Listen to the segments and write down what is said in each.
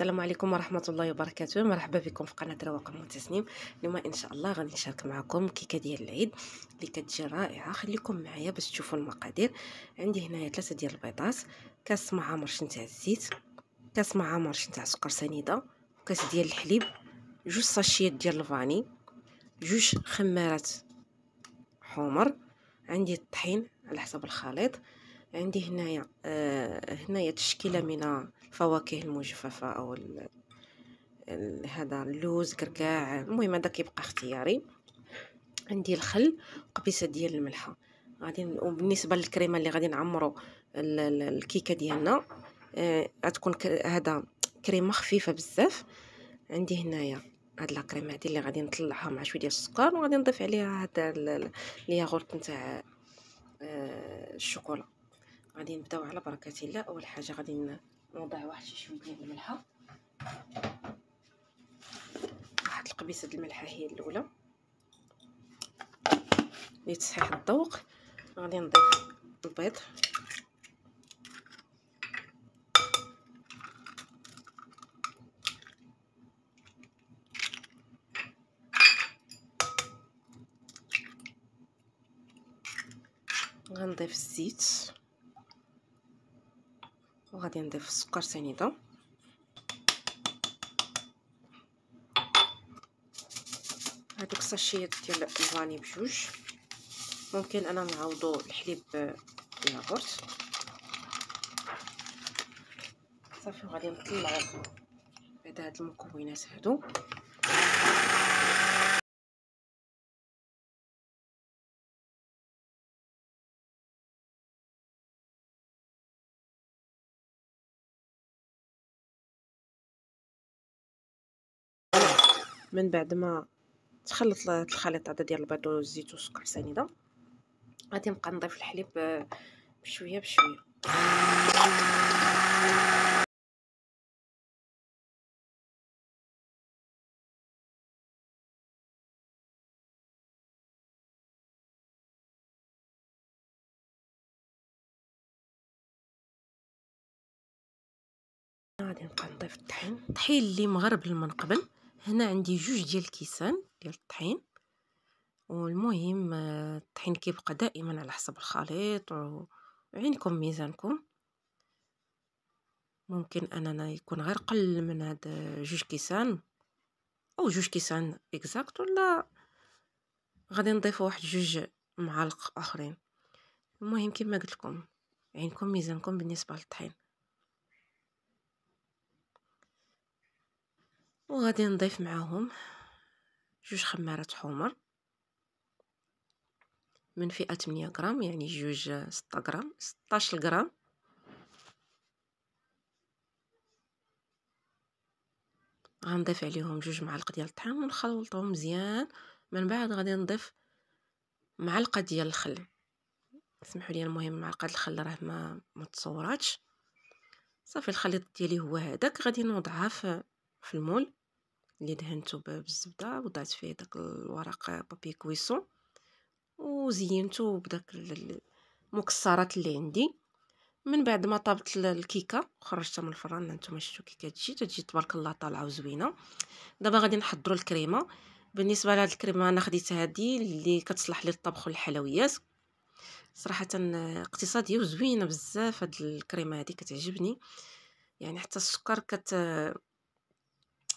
السلام عليكم ورحمه الله وبركاته مرحبا بكم في قناه رواق المتسنيم اليوم ان شاء الله غادي نشارك معكم كيكه ديال العيد اللي كتجي رائعه خليكم معايا باش تشوفوا المقادير عندي هنايا ثلاثه ديال البيضات كاس معمر مرش نتاع الزيت كاس معمر مرش نتاع سكر سنيده كاس ديال الحليب جوج صاشيات ديال الفاني جوج خمارات حمر عندي الطحين على حسب الخليط عندي هنايا آه هنايا تشكيله من الفواكه المجففه او ال... ال... هذا اللوز كركاع المهم هذا كيبقى اختياري عندي الخل قبيسة ديال الملحه غادي وبالنسبه للكريمه اللي غادي نعمرو ال... الكيكه ديالنا آه غتكون ك... هذا كريمه خفيفه بزاف عندي هنايا هاد لاكريم هادي اللي غادي نطلعها مع شويه ديال السكر وغادي نضيف عليها هاد الياغورت نتاع آه، الشوكولا غادي نبداو على بركه الله اول حاجه غادي نوضع واحد شي شويه ديال الملحه واحد القبيصه ديال الملحه هي الاولى لتصحيح الذوق غادي نضيف البيض غنضيف الزيت وغادي نضيف السكر سنيده هادوك الساشيات ديال الفاني بجوج ممكن انا نعوضو الحليب بالياغورت صافي وغادي نطلعو بعد هاد المكونات هادو من بعد ما تخلط الخليط هذا ديال البيض والزيت والسكر سنيده غادي نبقى نضيف الحليب آه، بشويه بشويه غادي نبقى نضيف الطحين الطحين اللي مغرب من قبل هنا عندي جوج ديال الكيسان ديال الطحين والمهم آه، الطحين كيبقى دائما على حسب الخليط وعينكم ميزانكم ممكن اننا يكون غير قل من هاد جوج كيسان او جوج كيسان اكزاكت ولا غادي نضيف واحد جوج معالق اخرين المهم كما قلت لكم عينكم ميزانكم بالنسبه للطحين وغادي نضيف معاهم جوج خمارات حمر من فئة 8 غرام يعني جوج 6 آه، غرام 16 غرام غنضيف عليهم جوج معالق ديال الطحين ونخلطهم مزيان من بعد غادي نضيف معلقه ديال الخل اسمحوا لي المهم معلقه الخل راه ما متصوراتش صافي الخليط ديالي هو هذاك غادي نوضعها في المول اللي دهنته بالزبده وضعت فيه داك الورق بابي كويسون وزينته بداك المكسرات اللي عندي من بعد ما طابت الكيكه خرجتها من الفران نتوما شفتوا كي كتجي تجي تبارك الله طالعه وزوينه دابا غادي نحضروا الكريمه بالنسبه لهاد الكريمه انا خديت هادي اللي كتصلح للطبخ والحلويات صراحه اقتصاديه وزوينه بزاف هاد الكريمه هادي كتعجبني يعني حتى السكر كت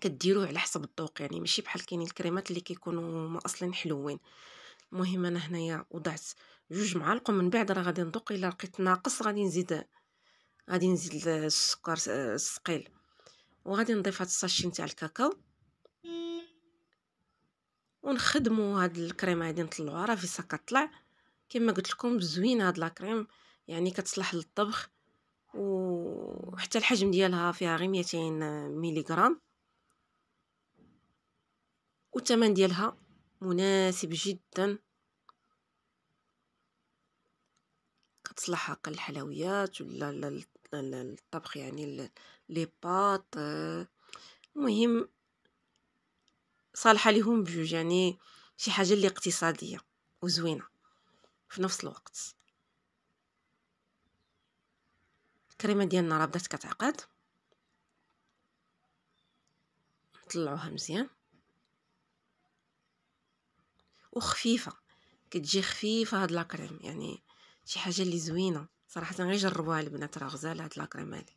كديروه على حسب الذوق يعني ماشي بحال كاينين الكريمات اللي كيكونوا هما اصلا حلوين المهم انا هنايا وضعت جوج معالق ومن بعد راه غادي نذوق الا لقيت ناقص غادي نزيد غادي نزيد السكر الثقيل وغادي نضيف هاد الساشي نتاع الكاكاو ونخدموا هاد الكريمه هادي نطلعوها راه فيسا كطلع كما قلت لكم زوينه هاد لاكريم يعني كتصلح للطبخ وحتى الحجم ديالها فيها غير 200 ميلي غرام والثمن ديالها مناسب جدا كتصلح حق الحلويات ولا الطبخ يعني لي بات آه. المهم صالحه ليهم بجوج يعني شي حاجه اللي اقتصاديه وزوينه في نفس الوقت الكريمه ديالنا راه بدات كتعقد نطلعوها مزيان وخفيفه كتجي خفيفه هاد لاكريم يعني شي حاجه اللي زوينه صراحه غير جربوها البنات راه غزاله هاد لاكريم هادي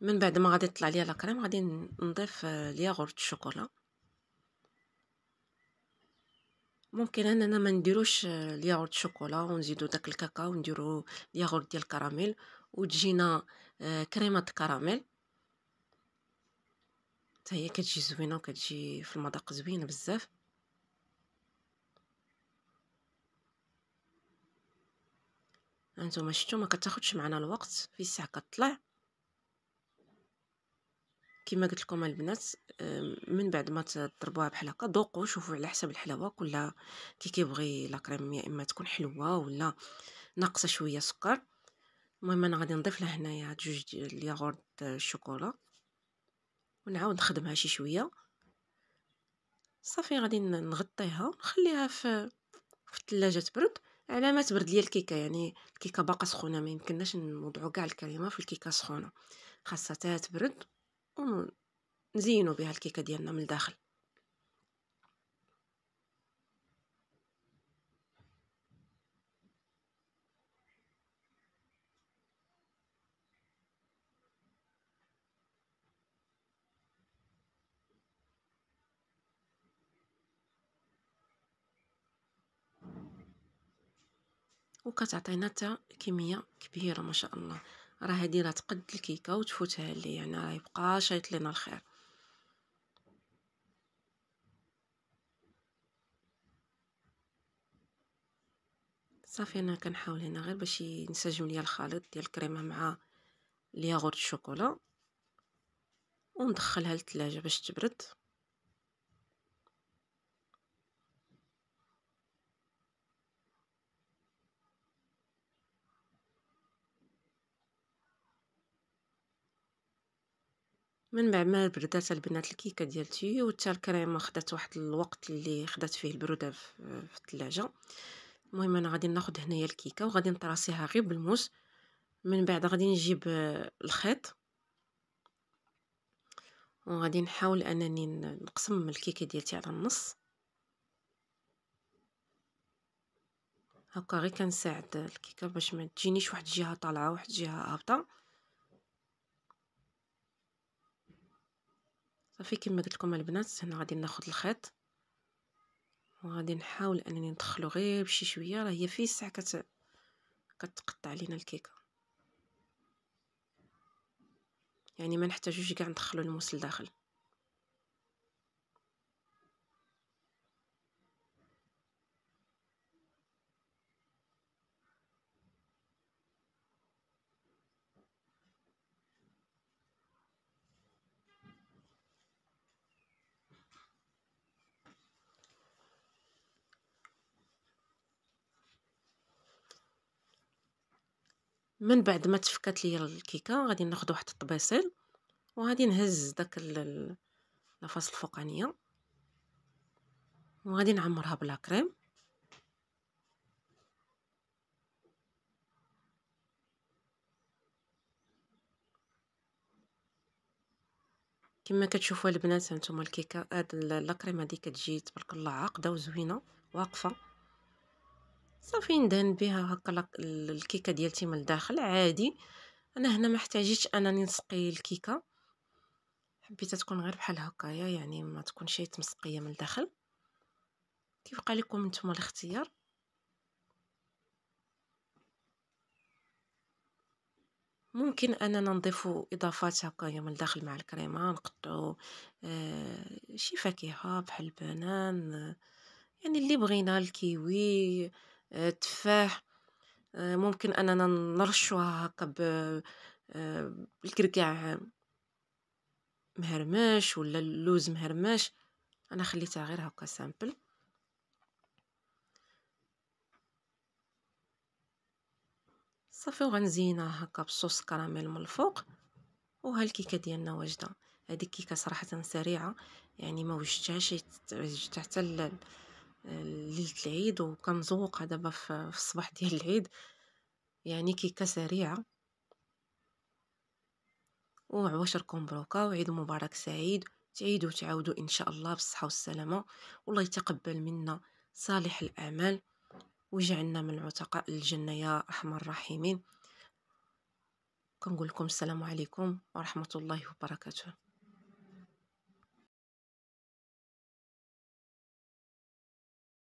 من بعد ما غادي تطلع ليا لاكريم غادي نضيف آه، الياغورت الشوكولا ممكن اننا ما نديروش آه، الياغورت الشوكولا ونزيدو داك الكاكاو ونديرو الياغورت ديال الكراميل وتجينا آه، كريمه كراميل هي كتجي زوينه وكتجي في المذاق زوينه بزاف هانتوما شفتوا ما كتاخذش معنا الوقت في الساعه كتطلع كما قلت لكم البنات من بعد ما تضربوها بحال هكا ذوقوا شوفوا على حسب الحلاوه كل كي كيبغي لا كريم يا اما تكون حلوه ولا ناقصه شويه سكر المهم انا غادي نضيف لها هنايا جوج ديال الياغورت الشوكولا ونعاود نخدمها شي شويه صافي غادي نغطيها نخليها في في الثلاجه تبرد على ما تبرد ليا الكيكه يعني الكيكه باقا سخونه ما يمكنناش نوضعوا كاع الكريمه في الكيكه سخونه خاصها تبرد ونزينوا بها الكيكه ديالنا من الداخل وكتعطينا حتى كميه كبيره ما شاء الله راه هذه راه تقد الكيكه وتفوتها لي يعني راه يبقى شايط لينا الخير صافي انا كنحاول هنا غير باش ينسجم ليا الخليط ديال الكريمه مع الياغورت الشوكولا وندخلها للثلاجه باش تبرد من بعد ما بردات البنات الكيكه ديال وتا الكريمه خدات واحد الوقت اللي خدات فيه البروده في الثلاجه المهم انا غادي ناخذ هنايا الكيكه وغادي نطراسيها غير بالموس من بعد غادي نجيب الخيط وغادي نحاول انني نقسم الكيكه ديالتي على النص هكا غير كنساعد الكيكه باش ما تجينيش واحد الجهه طالعه واحد الجهه هابطه صافي كما قلت لكم البنات هنا غادي ناخذ الخيط وغادي نحاول انني ندخلو غير بشي شويه راه هي في الساعه كت... كتقطع لينا الكيكه يعني ما نحتاجوش كاع ندخلو الموس لداخل من بعد ما تفكات ليا الكيكه غادي ناخذ واحد الطبيصيل وغادي نهز داك لافاس الفوقانيه وغادي نعمرها بلا كريم كما كتشوفوا البنات هانتوما الكيكه هاد لاكريم هادي كتجي تبارك الله عاقده وزوينه واقفه صافي ندهن بها هكا الكيكه ديالتي من الداخل عادي انا هنا ما احتاجيتش انني نسقي الكيكه حبيتها تكون غير بحال هكايا يعني ما تكونش تمسقيه من الداخل كيبقى لكم نتوما الاختيار ممكن اننا نضيفوا اضافات هكايا من الداخل مع الكريمه نقطعوا آه شي فاكهه بحال البنان آه، يعني اللي بغينا الكيوي آه، تفاح آه، ممكن اننا نرشوها هكا آه، بالكركاع مهرمش ولا اللوز مهرمش انا خليتها غير هكا سامبل صافي وغنزينها هكا بصوص كراميل من الفوق وها الكيكه ديالنا واجده هذه الكيكه صراحه سريعه يعني ما وجدتهاش حتى ليلة العيد وكنزوقها دابا في الصباح ديال العيد يعني كيكه سريعه وعواشركم مبروكه وعيد مبارك سعيد تعيدوا تعاودوا ان شاء الله بالصحه والسلامه والله يتقبل منا صالح الاعمال ويجعلنا من عتقاء الجنه يا ارحم الراحمين كنقول لكم السلام عليكم ورحمه الله وبركاته